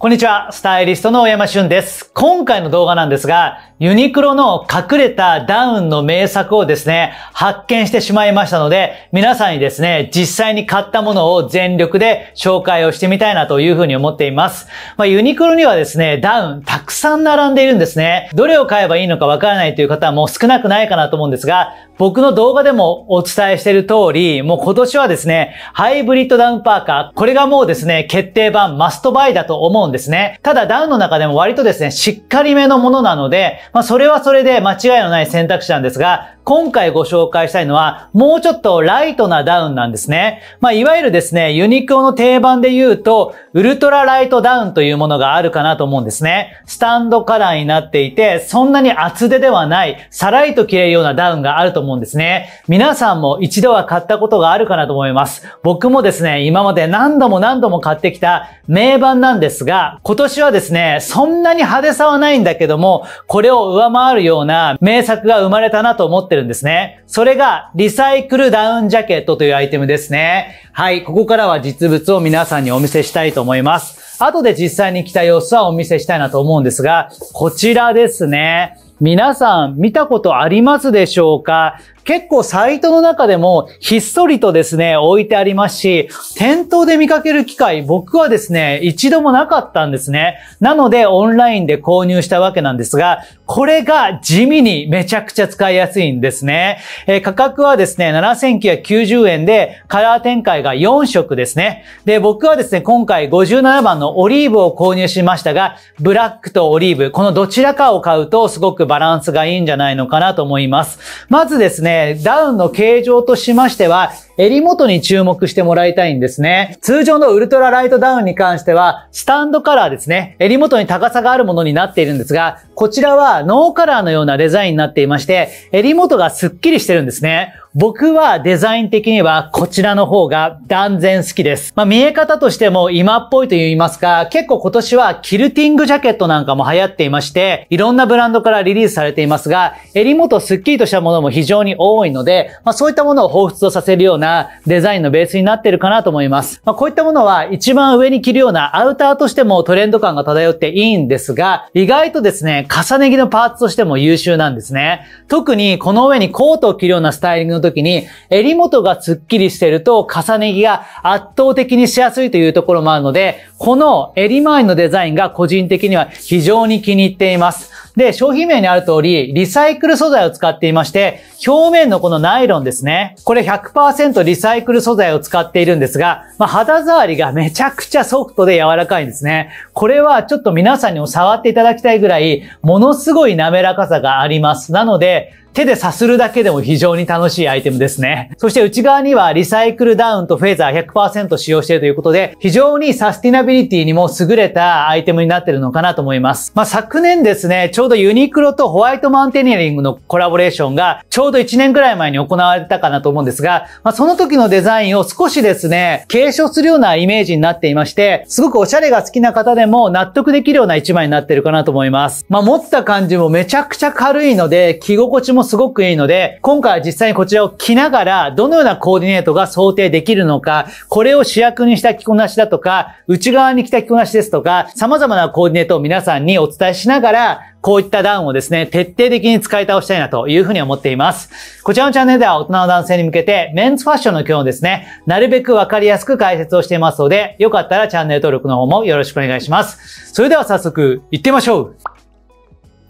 こんにちは、スタイリストの大山俊です。今回の動画なんですが、ユニクロの隠れたダウンの名作をですね、発見してしまいましたので、皆さんにですね、実際に買ったものを全力で紹介をしてみたいなというふうに思っています。まあ、ユニクロにはですね、ダウンたくさん並んでいるんですね。どれを買えばいいのかわからないという方はもう少なくないかなと思うんですが、僕の動画でもお伝えしている通り、もう今年はですね、ハイブリッドダウンパーカー、これがもうですね、決定版マストバイだと思うんですね。ただダウンの中でも割とですね、しっかりめのものなので、まあそれはそれで間違いのない選択肢なんですが、今回ご紹介したいのは、もうちょっとライトなダウンなんですね。まあ、いわゆるですね、ユニクロの定番で言うと、ウルトラライトダウンというものがあるかなと思うんですね。スタンドカラーになっていて、そんなに厚手ではない、さらりと着れるようなダウンがあると思うんですね。皆さんも一度は買ったことがあるかなと思います。僕もですね、今まで何度も何度も買ってきた名盤なんですが、今年はですね、そんなに派手さはないんだけども、これを上回るような名作が生まれたなと思ってってるんですね。それがリサイクルダウンジャケットというアイテムですね。はい、ここからは実物を皆さんにお見せしたいと思います。後で実際に着た様子はお見せしたいなと思うんですが、こちらですね。皆さん見たことありますでしょうか結構サイトの中でもひっそりとですね、置いてありますし、店頭で見かける機会、僕はですね、一度もなかったんですね。なので、オンラインで購入したわけなんですが、これが地味にめちゃくちゃ使いやすいんですね。えー、価格はですね、7990円で、カラー展開が4色ですね。で、僕はですね、今回57番のオリーブを購入しましたが、ブラックとオリーブ、このどちらかを買うとすごくバランスがいいんじゃないのかなと思います。まずですね、ね、ダウンの形状としましては、襟元に注目してもらいたいんですね。通常のウルトラライトダウンに関しては、スタンドカラーですね。襟元に高さがあるものになっているんですが、こちらはノーカラーのようなデザインになっていまして、襟元がスッキリしてるんですね。僕はデザイン的にはこちらの方が断然好きです。まあ見え方としても今っぽいと言いますか、結構今年はキルティングジャケットなんかも流行っていまして、いろんなブランドからリリースされていますが、襟元スッキリとしたものも非常に多いので、まあそういったものを彷彿とさせるようなデザインのベースになってるかなと思います。まあ、こういったものは一番上に着るようなアウターとしてもトレンド感が漂っていいんですが、意外とですね、重ね着のパーツとしても優秀なんですね。特にこの上にコートを着るようなスタイリングの時に、襟元がスッキリしてると重ね着が圧倒的にしやすいというところもあるので、この襟前のデザインが個人的には非常に気に入っています。で、商品名にある通り、リサイクル素材を使っていまして、表面のこのナイロンですね。これ100%リサイクル素材を使っているんですが、まあ、肌触りがめちゃくちゃソフトで柔らかいんですね。これはちょっと皆さんにも触っていただきたいぐらい、ものすごい滑らかさがあります。なので、手でさするだけでも非常に楽しいアイテムですね。そして内側にはリサイクルダウンとフェーザー100%使用しているということで、非常にサスティナビリティにも優れたアイテムになってるのかなと思います。まあ、昨年ですね、ちょうどユニクロとホワイトマウンテニアリングのコラボレーションがちょうど1年くらい前に行われたかなと思うんですが、まあ、その時のデザインを少しですね、継承するようなイメージになっていまして、すごくおしゃれが好きな方でも納得できるような一枚になってるかなと思います。まあ、持った感じもめちゃくちゃ軽いので、着心地ももすごくいいので、今回は実際にこちらを着ながら、どのようなコーディネートが想定できるのか、これを主役にした着こなしだとか、内側に着た着こなしですとか、様々なコーディネートを皆さんにお伝えしながら、こういったダウンをですね、徹底的に使い倒したいなというふうに思っています。こちらのチャンネルでは大人の男性に向けて、メンズファッションの今日をですね、なるべくわかりやすく解説をしていますので、よかったらチャンネル登録の方もよろしくお願いします。それでは早速、行ってみましょう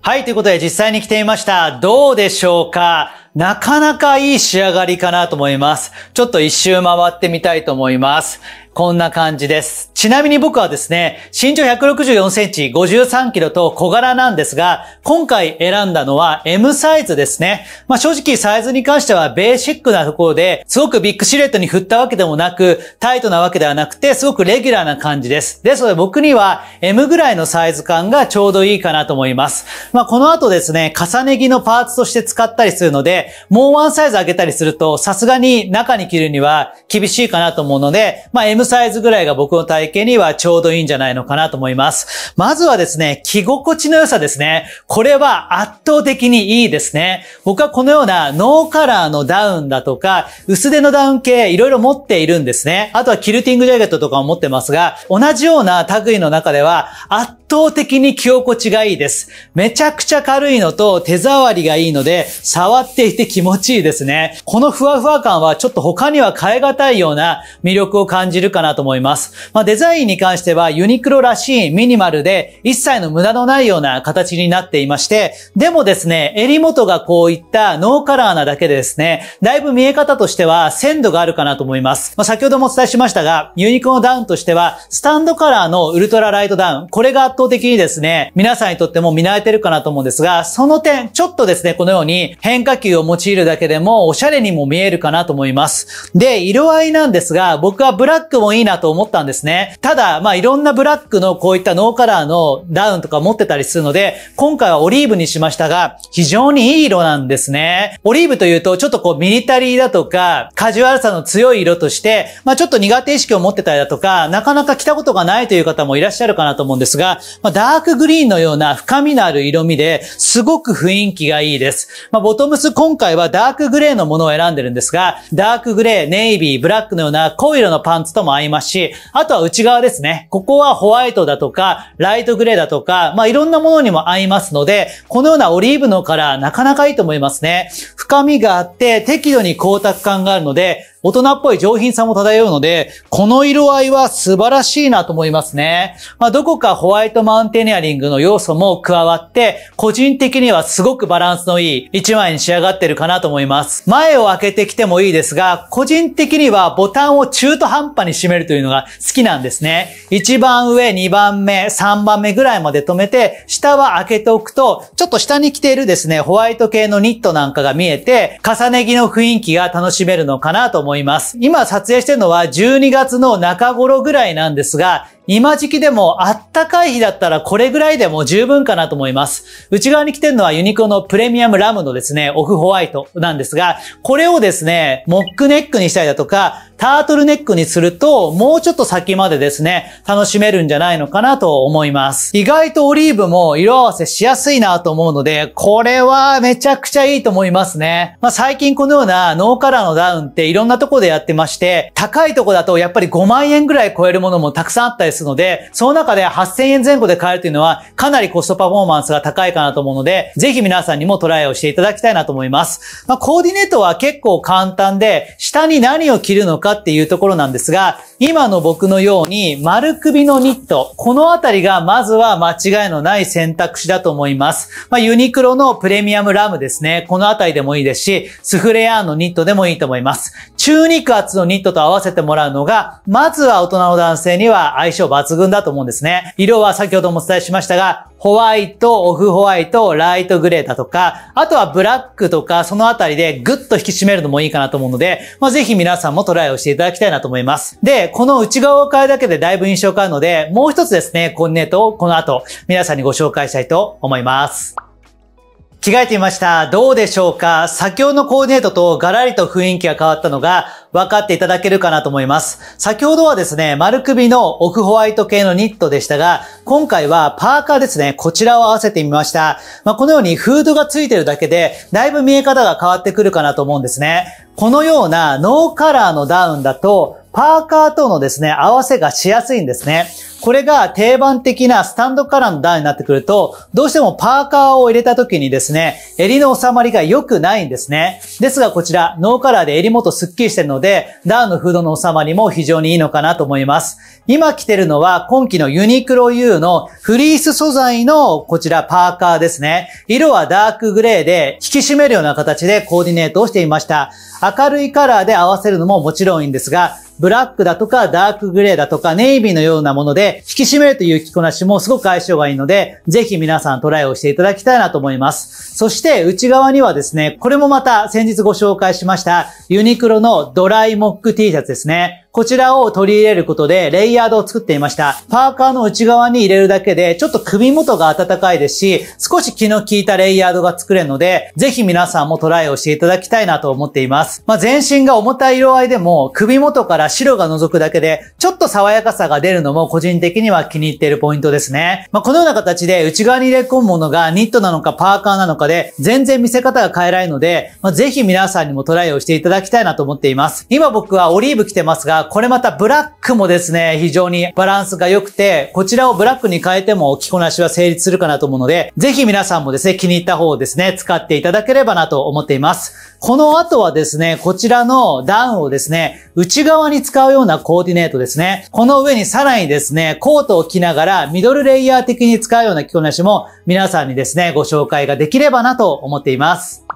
はい、ということで実際に来てみました。どうでしょうかなかなかいい仕上がりかなと思います。ちょっと一周回ってみたいと思います。こんな感じです。ちなみに僕はですね、身長164センチ、53キロと小柄なんですが、今回選んだのは M サイズですね。まあ、正直サイズに関してはベーシックなところで、すごくビッグシルエットに振ったわけでもなく、タイトなわけではなくて、すごくレギュラーな感じです。ですので僕には M ぐらいのサイズ感がちょうどいいかなと思います。まあ、この後ですね、重ね着のパーツとして使ったりするので、もうワンサイズ上げたりすると、さすがに中に着るには厳しいかなと思うので、まあ、M サイズぐらいが僕の体型にはちょうどいいんじゃないのかなと思います。まずはですね、着心地の良さですね。これは圧倒的にいいですね。僕はこのようなノーカラーのダウンだとか、薄手のダウン系いろいろ持っているんですね。あとはキルティングジャケットとかも持ってますが、同じような類の中では圧倒的に着心地がいいです。めちゃくちゃ軽いのと手触りがいいので、触っていて気持ちいいですね。このふわふわ感はちょっと他には変え難いような魅力を感じる感かなと思います。まあ、デザインに関してはユニクロらしいミニマルで一切の無駄のないような形になっていまして、でもですね、襟元がこういったノーカラーなだけでですね、だいぶ見え方としては鮮度があるかなと思います。まあ、先ほどもお伝えしましたが、ユニクロのダウンとしては、スタンドカラーのウルトラライトダウン、これが圧倒的にですね、皆さんにとっても見慣れてるかなと思うんですが、その点、ちょっとですね、このように変化球を用いるだけでも、おしゃれにも見えるかなと思います。で、色合いなんですが、僕はブラックをもいいなと思ったんですね。ただ、まあいろんなブラックのこういったノーカラーのダウンとか持ってたりするので、今回はオリーブにしましたが、非常にいい色なんですね。オリーブというと、ちょっとこうミリタリーだとか、カジュアルさの強い色として、まあちょっと苦手意識を持ってたりだとか、なかなか着たことがないという方もいらっしゃるかなと思うんですが、まあダークグリーンのような深みのある色味で、すごく雰囲気がいいです。まあボトムス今回はダークグレーのものを選んでるんですが、ダークグレー、ネイビー、ブラックのような濃い色のパンツともも合いますし、あとは内側ですね。ここはホワイトだとか、ライトグレーだとか、まあいろんなものにも合いますので、このようなオリーブのカラーなかなかいいと思いますね。深みがあって、適度に光沢感があるので、大人っぽい上品さも漂うので、この色合いは素晴らしいなと思いますね。まあ、どこかホワイトマウンテニアリングの要素も加わって、個人的にはすごくバランスのいい1枚に仕上がってるかなと思います。前を開けてきてもいいですが、個人的にはボタンを中途半端に締めるというのが好きなんですね。1番上、2番目、3番目ぐらいまで止めて、下は開けておくと、ちょっと下に着ているですね、ホワイト系のニットなんかが見えて、重ね着の雰囲気が楽しめるのかなと思います。思います。今撮影してるのは12月の中頃ぐらいなんですが、今時期でもあったかい日だったらこれぐらいでも十分かなと思います。内側に来てるのはユニクロのプレミアムラムのですね、オフホワイトなんですが、これをですね、モックネックにしたりだとか、タートルネックにすると、もうちょっと先までですね、楽しめるんじゃないのかなと思います。意外とオリーブも色合わせしやすいなと思うので、これはめちゃくちゃいいと思いますね。まあ、最近このようなノーカラーのダウンっていろんなとこでやってまして、高いとこだとやっぱり5万円ぐらい超えるものもたくさんあったりするですので、その中で8000円前後で買えるというのは、かなりコストパフォーマンスが高いかなと思うので、ぜひ皆さんにもトライをしていただきたいなと思います。まあ、コーディネートは結構簡単で、下に何を着るのかっていうところなんですが、今の僕のように丸首のニット、このあたりがまずは間違いのない選択肢だと思います。まあ、ユニクロのプレミアムラムですね。このあたりでもいいですし、スフレアーのニットでもいいと思います。中肉厚のニットと合わせてもらうのが、まずは大人の男性には相性抜群だと思うんですね。色は先ほどもお伝えしましたが、ホワイト、オフホワイト、ライトグレーだとか、あとはブラックとか、そのあたりでぐっと引き締めるのもいいかなと思うので、まあ、ぜひ皆さんもトライをしていただきたいなと思います。で、この内側を変えるだけでだいぶ印象変わるので、もう一つですね、コンネートをこの後、皆さんにご紹介したいと思います。着替えてみました。どうでしょうか先ほどのコーディネートとガラリと雰囲気が変わったのが分かっていただけるかなと思います。先ほどはですね、丸首のオフホワイト系のニットでしたが、今回はパーカーですね、こちらを合わせてみました。まあ、このようにフードが付いてるだけで、だいぶ見え方が変わってくるかなと思うんですね。このようなノーカラーのダウンだと、パーカーとのですね、合わせがしやすいんですね。これが定番的なスタンドカラーの段になってくると、どうしてもパーカーを入れた時にですね、襟の収まりが良くないんですね。ですがこちら、ノーカラーで襟元スッキリしてるので、ダウンのフードの収まりも非常にいいのかなと思います。今着てるのは、今季のユニクロ U のフリース素材のこちらパーカーですね。色はダークグレーで、引き締めるような形でコーディネートをしていました。明るいカラーで合わせるのももちろんいいんですが、ブラックだとかダークグレーだとかネイビーのようなもので引き締めるという着こなしもすごく相性がいいので、ぜひ皆さんトライをしていただきたいなと思います。そして内側にはですね、これもまた先日ご紹介しましたユニクロのドライモック T シャツですね。こちらを取り入れることでレイヤードを作っていました。パーカーの内側に入れるだけで、ちょっと首元が暖かいですし、少し気の利いたレイヤードが作れるので、ぜひ皆さんもトライをしていただきたいなと思っています。まあ、全身が重たい色合いでも、首元から白が覗くだけで、ちょっと爽やかさが出るのも個人的には気に入っているポイントですね。まあ、このような形で内側に入れ込むものがニットなのかパーカーなのかで、全然見せ方が変えられるので、まあ、ぜひ皆さんにもトライをしていただきたいなと思っています。今僕はオリーブ着てますが、が、これまたブラックもですね、非常にバランスが良くて、こちらをブラックに変えても着こなしは成立するかなと思うので、ぜひ皆さんもですね、気に入った方をですね、使っていただければなと思っています。この後はですね、こちらのダウンをですね、内側に使うようなコーディネートですね。この上にさらにですね、コートを着ながらミドルレイヤー的に使うような着こなしも皆さんにですね、ご紹介ができればなと思っています。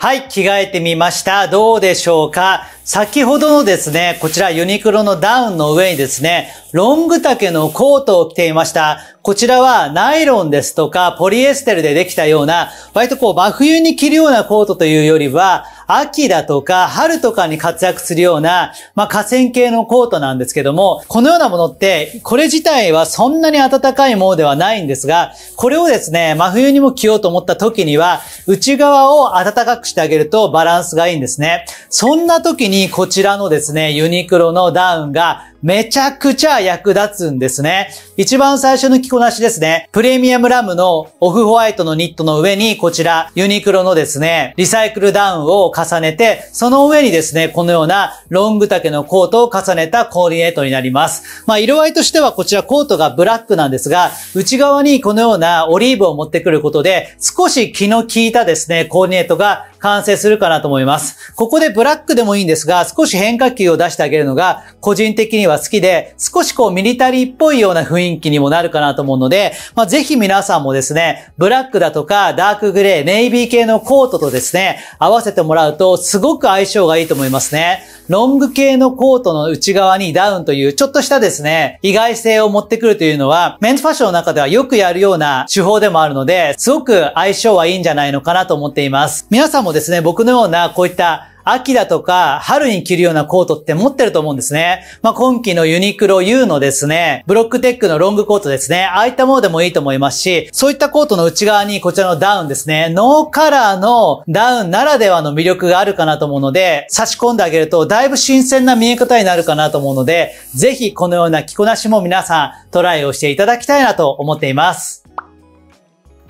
はい、着替えてみました。どうでしょうか先ほどのですね、こちらユニクロのダウンの上にですね、ロング丈のコートを着ていました。こちらはナイロンですとかポリエステルでできたような、割とこう真冬に着るようなコートというよりは、秋だとか春とかに活躍するような、まあ、河川系のコートなんですけども、このようなものって、これ自体はそんなに暖かいものではないんですが、これをですね、真冬にも着ようと思った時には、内側を暖かくしてあげるとバランスがいいんですね。そんな時にこちらのですね、ユニクロのダウンがめちゃくちゃ役立つんですね。一番最初の着こなしですね。プレミアムラムのオフホワイトのニットの上にこちらユニクロのですね、リサイクルダウンを重ねて、その上にですね、このようなロング丈のコートを重ねたコーディネートになります。まあ、色合いとしてはこちらコートがブラックなんですが、内側にこのようなオリーブを持ってくることで、少し気の利いたですね、コーディネートが完成するかなと思います。ここでブラックでもいいんですが、少し変化球を出してあげるのが個人的には好きで、少しこうミリタリーっぽいような雰囲気にもなるかなと思うので、まあ、ぜひ皆さんもですね、ブラックだとかダークグレー、ネイビー系のコートとですね、合わせてもらうとすごく相性がいいと思いますね。ロング系のコートの内側にダウンというちょっとしたですね、意外性を持ってくるというのは、メンズファッションの中ではよくやるような手法でもあるので、すごく相性はいいんじゃないのかなと思っています。皆さんもですね、僕のようなこういった秋だとか春に着るようなコートって持ってると思うんですね。まあ、今季のユニクロ U のですね、ブロックテックのロングコートですね。ああいったものでもいいと思いますし、そういったコートの内側にこちらのダウンですね、ノーカラーのダウンならではの魅力があるかなと思うので、差し込んであげるとだいぶ新鮮な見え方になるかなと思うので、ぜひこのような着こなしも皆さんトライをしていただきたいなと思っています。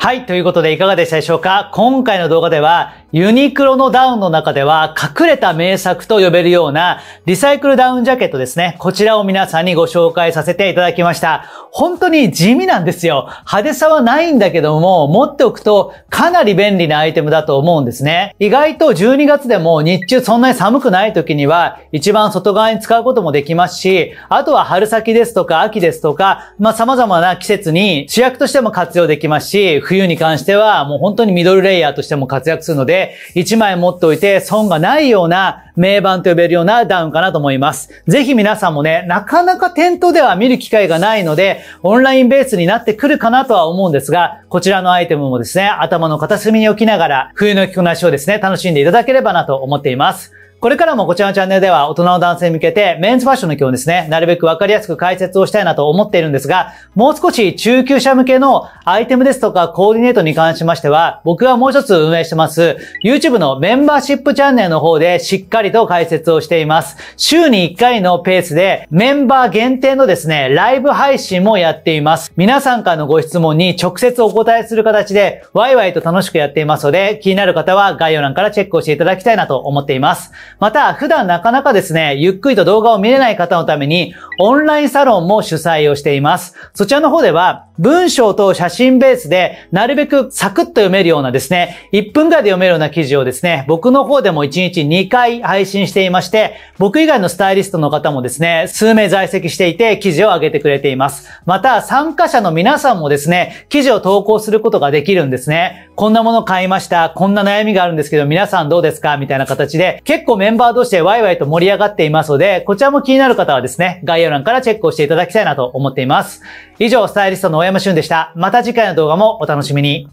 はい。ということで、いかがでしたでしょうか今回の動画では、ユニクロのダウンの中では、隠れた名作と呼べるような、リサイクルダウンジャケットですね。こちらを皆さんにご紹介させていただきました。本当に地味なんですよ。派手さはないんだけども、持っておくとかなり便利なアイテムだと思うんですね。意外と12月でも日中そんなに寒くない時には、一番外側に使うこともできますし、あとは春先ですとか秋ですとか、まあ様々な季節に主役としても活用できますし、冬に関しては、もう本当にミドルレイヤーとしても活躍するので、1枚持っておいて損がないような名盤と呼べるようなダウンかなと思います。ぜひ皆さんもね、なかなか店頭では見る機会がないので、オンラインベースになってくるかなとは思うんですが、こちらのアイテムもですね、頭の片隅に置きながら、冬の着こなしをですね、楽しんでいただければなと思っています。これからもこちらのチャンネルでは大人の男性に向けてメンズファッションの基本ですね、なるべくわかりやすく解説をしたいなと思っているんですが、もう少し中級者向けのアイテムですとかコーディネートに関しましては、僕がもう一つ運営してます YouTube のメンバーシップチャンネルの方でしっかりと解説をしています。週に1回のペースでメンバー限定のですね、ライブ配信もやっています。皆さんからのご質問に直接お答えする形でワイワイと楽しくやっていますので、気になる方は概要欄からチェックをしていただきたいなと思っています。また、普段なかなかですね、ゆっくりと動画を見れない方のために、オンラインサロンも主催をしています。そちらの方では、文章と写真ベースで、なるべくサクッと読めるようなですね、1分ぐらいで読めるような記事をですね、僕の方でも1日2回配信していまして、僕以外のスタイリストの方もですね、数名在籍していて、記事を上げてくれています。また、参加者の皆さんもですね、記事を投稿することができるんですね。こんなもの買いました。こんな悩みがあるんですけど、皆さんどうですかみたいな形で、結構メンバー同士でワイワイと盛り上がっていますので、こちらも気になる方はですね、概要欄からチェックをしていただきたいなと思っています。以上、スタイリストの山俊でした。また次回の動画もお楽しみに。